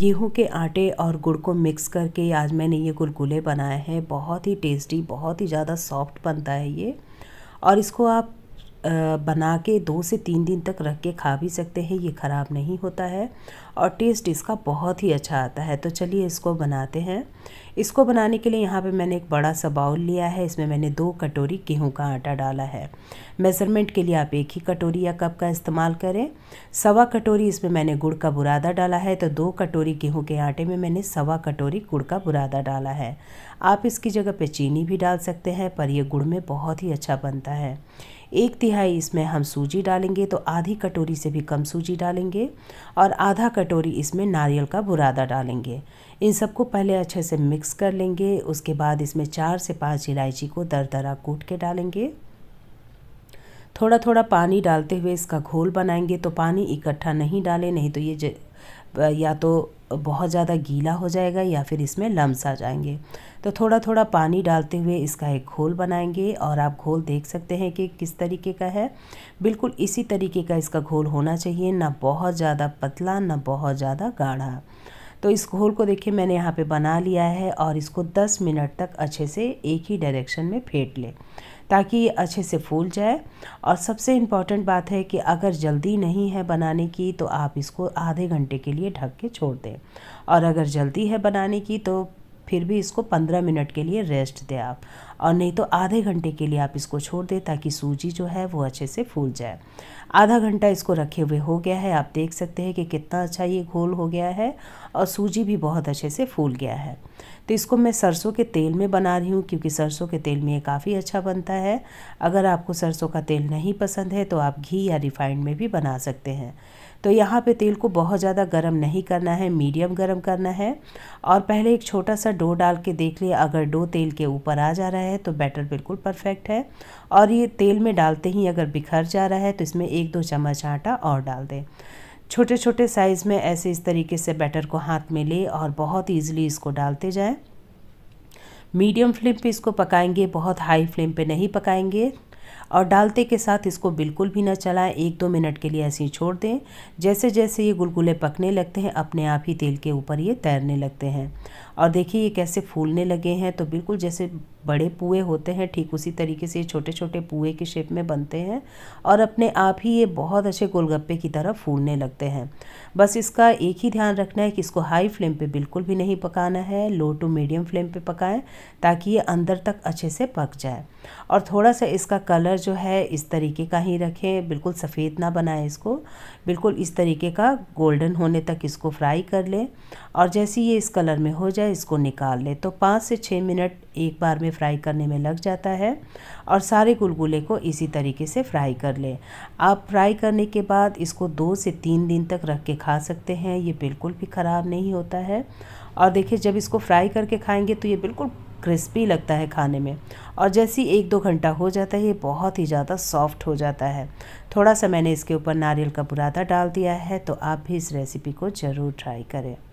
गेहूं के आटे और गुड़ को मिक्स करके आज मैंने ये गुलगुले बनाए हैं बहुत ही टेस्टी बहुत ही ज़्यादा सॉफ्ट बनता है ये और इसको आप बना के दो से तीन दिन तक रख के खा भी सकते हैं ये ख़राब नहीं होता है और टेस्ट इसका बहुत ही अच्छा आता है तो चलिए इसको बनाते हैं इसको बनाने के लिए यहाँ पे मैंने एक बड़ा सा बाउल लिया है इसमें मैंने दो कटोरी गेहूँ का आटा डाला है मेज़रमेंट के लिए आप एक ही कटोरी या कप का इस्तेमाल करें सवा कटोरी इसमें मैंने गुड़ का बुरादा डाला है तो दो कटोरी गेहूँ के आटे में मैंने सवा कटोरी गुड़ का बुरादा डाला है आप इसकी जगह पर चीनी भी डाल सकते हैं पर यह गुड़ में बहुत ही अच्छा बनता है एक तिहाई इसमें हम सूजी डालेंगे तो आधी कटोरी से भी कम सूजी डालेंगे और आधा कटोरी इसमें नारियल का बुरादा डालेंगे इन सबको पहले अच्छे से मिक्स कर लेंगे उसके बाद इसमें चार से पाँच इलायची को दर दरा कूट के डालेंगे थोड़ा थोड़ा पानी डालते हुए इसका घोल बनाएंगे तो पानी इकट्ठा नहीं डालें नहीं तो ये या तो बहुत ज़्यादा गीला हो जाएगा या फिर इसमें लम्स आ जाएंगे तो थोड़ा थोड़ा पानी डालते हुए इसका एक घोल बनाएंगे और आप घोल देख सकते हैं कि किस तरीके का है बिल्कुल इसी तरीके का इसका घोल होना चाहिए ना बहुत ज़्यादा पतला ना बहुत ज़्यादा गाढ़ा तो इस घोल को देखिए मैंने यहाँ पे बना लिया है और इसको 10 मिनट तक अच्छे से एक ही डायरेक्शन में फेंट लें ताकि ये अच्छे से फूल जाए और सबसे इम्पॉर्टेंट बात है कि अगर जल्दी नहीं है बनाने की तो आप इसको आधे घंटे के लिए ढक के छोड़ दें और अगर जल्दी है बनाने की तो फिर भी इसको पंद्रह मिनट के लिए रेस्ट दें आप और नहीं तो आधे घंटे के लिए आप इसको छोड़ दें ताकि सूजी जो है वो अच्छे से फूल जाए आधा घंटा इसको रखे हुए हो गया है आप देख सकते हैं कि कितना अच्छा ये घोल हो गया है और सूजी भी बहुत अच्छे से फूल गया है तो इसको मैं सरसों के तेल में बना रही हूँ क्योंकि सरसों के तेल में ये काफ़ी अच्छा बनता है अगर आपको सरसों का तेल नहीं पसंद है तो आप घी या रिफाइंड में भी बना सकते हैं तो यहाँ पे तेल को बहुत ज़्यादा गर्म नहीं करना है मीडियम गर्म करना है और पहले एक छोटा सा डो डाल के देख लिया अगर डो तेल के ऊपर आ जा रहा है है तो बैटर बिल्कुल परफेक्ट है और ये तेल में डालते ही अगर बिखर जा रहा है तो इसमें एक दो चम्मच आटा और डाल दें छोटे छोटे साइज़ में ऐसे इस तरीके से बैटर को हाथ में ले और बहुत ईजिली इसको डालते जाए मीडियम फ्लेम पे इसको पकाएंगे बहुत हाई फ्लेम पे नहीं पकाएंगे और डालते के साथ इसको बिल्कुल भी ना चलाएं एक दो मिनट के लिए ऐसे ही छोड़ दें जैसे जैसे ये गुलगुले पकने लगते हैं अपने आप ही तेल के ऊपर ये तैरने लगते हैं और देखिए ये कैसे फूलने लगे हैं तो बिल्कुल जैसे बड़े पुए होते हैं ठीक उसी तरीके से ये छोटे छोटे पुए के शेप में बनते हैं और अपने आप ही ये बहुत अच्छे गोलगप्पे की तरह फूलने लगते हैं बस इसका एक ही ध्यान रखना है कि इसको हाई फ्लेम पे बिल्कुल भी नहीं पकाना है लो टू मीडियम फ्लेम पे पकाएं ताकि ये अंदर तक अच्छे से पक जाए और थोड़ा सा इसका कलर जो है इस तरीके का ही रखें बिल्कुल सफ़ेद ना बनाएं इसको बिल्कुल इस तरीके का गोल्डन होने तक इसको फ्राई कर लें और जैसे ये इस कलर में हो जाए जाए इसको निकाल ले तो पाँच से छः मिनट एक बार में फ्राई करने में लग जाता है और सारे गुलगुले को इसी तरीके से फ्राई कर लें आप फ्राई करने के बाद इसको दो से तीन दिन तक रख के खा सकते हैं ये बिल्कुल भी ख़राब नहीं होता है और देखिए जब इसको फ्राई करके खाएंगे तो ये बिल्कुल क्रिस्पी लगता है खाने में और जैसे ही एक दो घंटा हो जाता है ये बहुत ही ज़्यादा सॉफ्ट हो जाता है थोड़ा सा मैंने इसके ऊपर नारियल का बुरादा डाल दिया है तो आप भी इस रेसिपी को ज़रूर ट्राई करें